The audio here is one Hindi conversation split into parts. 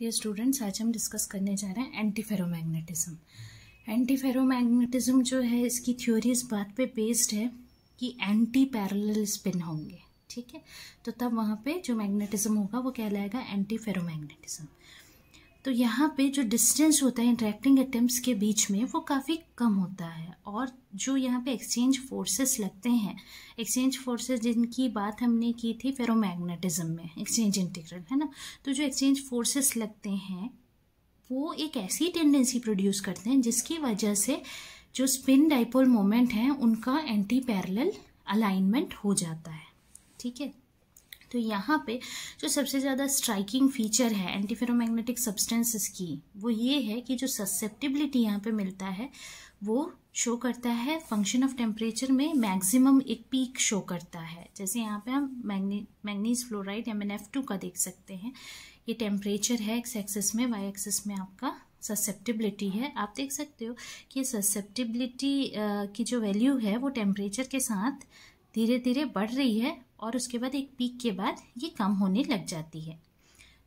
डियर स्टूडेंट्स आज हम डिस्कस करने जा रहे हैं एंटी फेरोमैग्नेटिज्म एंटी फेरोमैग्नेटिज्म जो है इसकी थ्योरी इस बात पे बेस्ड है कि एंटी पैरेलल स्पिन होंगे ठीक है तो तब वहाँ पे जो मैग्नेटिज्म होगा वो कहलाएगा एंटी फेरोमैग्नेटिज्म तो यहाँ पे जो डिस्टेंस होता है इंटरेक्टिंग एटम्स के बीच में वो काफ़ी कम होता है और जो यहाँ पे एक्सचेंज फोर्सेस लगते हैं एक्सचेंज फोर्सेस जिनकी बात हमने की थी फेरोमैग्नेटिज्म में एक्सचेंज इंटीग्रल है ना तो जो एक्सचेंज फोर्सेस लगते हैं वो एक ऐसी टेंडेंसी प्रोड्यूस करते हैं जिसकी वजह से जो स्पिन डाइपोल मोमेंट हैं उनका एंटी पैरल अलाइनमेंट हो जाता है ठीक है तो यहाँ पे जो सबसे ज़्यादा स्ट्राइकिंग फीचर है एंटीफेरोमैग्नेटिक सब्सटेंसेस की वो ये है कि जो ससेप्टिबिलिटी यहाँ पे मिलता है वो शो करता है फंक्शन ऑफ टेम्परेचर में मैक्सिमम एक पीक शो करता है जैसे यहाँ पे हम मैग्नी manganese fluoride M N F two का देख सकते हैं ये टेम्परेचर है एक्स एक्सेस में वाई एक्सेस में आपका ससेप्टिबिलिटी है आप देख सकते हो कि ससेप्टिबिलिटी की जो वैल्यू है वो टेम्परेचर के साथ धीरे धीरे बढ़ रही है और उसके बाद एक पीक के बाद ये कम होने लग जाती है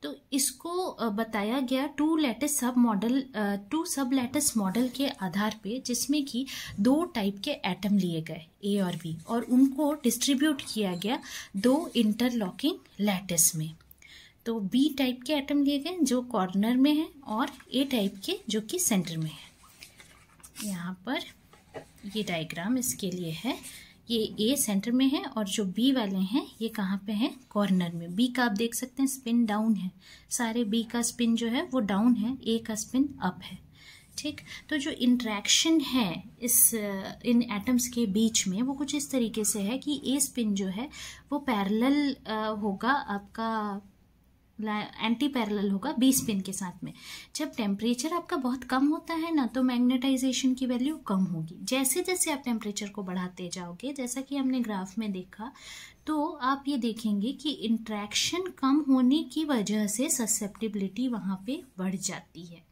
तो इसको बताया गया two lattice sub model two sublattice model के आधार पे जिसमें कि दो टाइप के एटम लिए गए ए और बी और उनको डिस्ट्रीब्यूट किया गया दो इंटरलॉकिंग लैटिस में तो बी टाइप के एटम लिए गए जो कॉर्नर में हैं और ए टाइप के जो कि सेंटर में है यहाँ पर ये डायग्राम इसके लिए है ये ए सेंटर में है और जो बी वाले हैं ये कहाँ पे हैं कॉर्नर में बी का आप देख सकते हैं स्पिन डाउन है सारे बी का स्पिन जो है वो डाउन है ए का स्पिन अप है ठीक तो जो इंट्रैक्शन है इस इन एटम्स के बीच में वो कुछ इस तरीके से है कि ए स्पिन जो है वो पैरेलल होगा आपका एंटी पैरेलल होगा बी स्पिन के साथ में जब टेम्परेचर आपका बहुत कम होता है ना तो मैग्नेटाइजेशन की वैल्यू कम होगी जैसे जैसे आप टेम्परेचर को बढ़ाते जाओगे जैसा कि हमने ग्राफ में देखा तो आप ये देखेंगे कि इंट्रैक्शन कम होने की वजह से ससेप्टिबिलिटी वहाँ पे बढ़ जाती है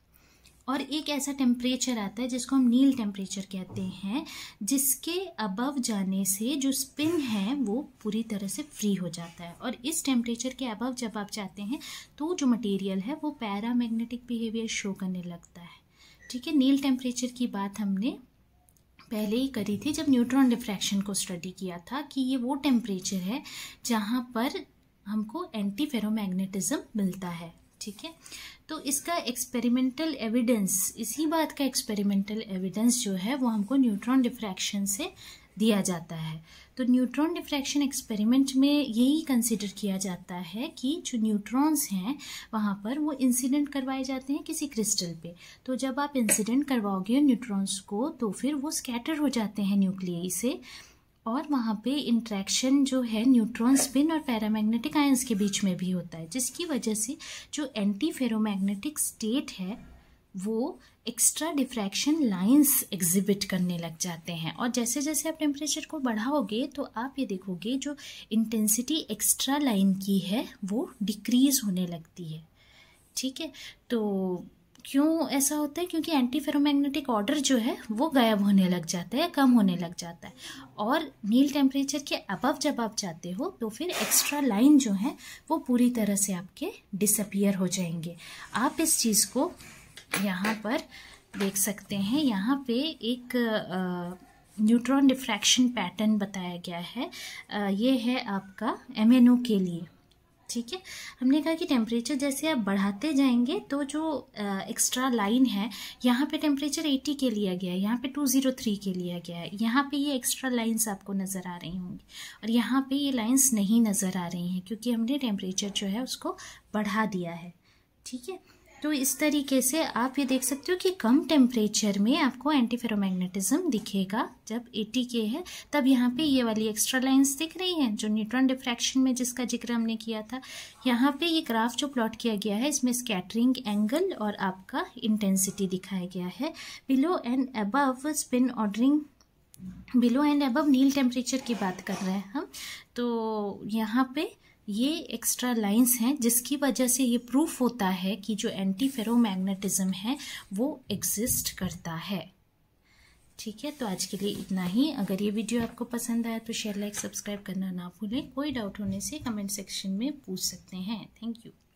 और एक ऐसा टेम्परेचर आता है जिसको हम नील टेम्परेचर कहते हैं जिसके अबव जाने से जो स्पिन है वो पूरी तरह से फ्री हो जाता है और इस टेम्परेचर के अबव जब आप जाते हैं तो जो मटेरियल है वो पैरामैग्नेटिक बिहेवियर शो करने लगता है ठीक है नील टेम्परेचर की बात हमने पहले ही करी थी जब न्यूट्रॉन डिफ्रैक्शन को स्टडी किया था कि ये वो टेम्परेचर है जहाँ पर हमको एंटी फेरोमैग्नेटिज्म मिलता है ठीक है तो इसका एक्सपेरिमेंटल एविडेंस इसी बात का एक्सपेरिमेंटल एविडेंस जो है वो हमको न्यूट्रॉन डिफ्रैक्शन से दिया जाता है तो न्यूट्रॉन डिफ्रैक्शन एक्सपेरिमेंट में यही कंसिडर किया जाता है कि जो न्यूट्रॉन्स हैं वहाँ पर वो इंसिडेंट करवाए जाते हैं किसी क्रिस्टल पे तो जब आप इंसिडेंट करवाओगे न्यूट्रॉन्स को तो फिर वो स्कैटर हो जाते हैं न्यूक्लियई से और वहाँ पे इंट्रैक्शन जो है न्यूट्रॉन स्पिन और पैरामैग्नेटिक आयंस के बीच में भी होता है जिसकी वजह से जो एंटी फेरोमैग्नेटिक स्टेट है वो एक्स्ट्रा डिफ्रैक्शन लाइंस एग्जिबिट करने लग जाते हैं और जैसे जैसे आप टेम्परेचर को बढ़ाओगे तो आप ये देखोगे जो इंटेंसिटी एक्स्ट्रा लाइन की है वो डिक्रीज़ होने लगती है ठीक है तो क्यों ऐसा होता है क्योंकि एंटी फेरोमैग्नेटिक ऑर्डर जो है वो गायब होने लग जाता है कम होने लग जाता है और नील टेम्परेचर के अबव जब आप जाते हो तो फिर एक्स्ट्रा लाइन जो है वो पूरी तरह से आपके डिसअपियर हो जाएंगे आप इस चीज़ को यहाँ पर देख सकते हैं यहाँ पे एक न्यूट्रॉन डिफ्रैक्शन पैटर्न बताया गया है आ, ये है आपका एम के लिए ठीक है हमने कहा कि टेम्परेचर जैसे आप बढ़ाते जाएंगे तो जो एक्स्ट्रा लाइन है यहाँ पे टेम्परेचर 80 के लिया गया है यहाँ पे 203 के लिया गया है यहाँ पे ये एक्स्ट्रा लाइंस आपको नज़र आ रही होंगी और यहाँ पे ये लाइंस नहीं नज़र आ रही हैं क्योंकि हमने टेम्परेचर जो है उसको बढ़ा दिया है ठीक है तो इस तरीके से आप ये देख सकते हो कि कम टेम्परेचर में आपको एंटी फेरोमैग्नेटिज्म दिखेगा जब एटी के है तब यहाँ पे ये वाली एक्स्ट्रा लाइंस दिख रही हैं जो न्यूट्रॉन डिफ्रैक्शन में जिसका जिक्र हमने किया था यहाँ पे ये ग्राफ जो प्लॉट किया गया है इसमें स्कैटरिंग एंगल और आपका इंटेंसिटी दिखाया गया है below and above spin ordering below and above Neel temperature की बात कर रहे हैं हम तो यहाँ पे ये एक्स्ट्रा लाइंस हैं जिसकी वजह से ये प्रूफ होता है कि जो एंटी फेरोमैग्नेटिज्म है वो एग्जिस्ट करता है ठीक है तो आज के लिए इतना ही अगर ये वीडियो आपको पसंद आया तो शेयर लाइक सब्सक्राइब करना ना भूलें कोई डाउट होने से कमेंट सेक्शन में पूछ सकते हैं थैंक यू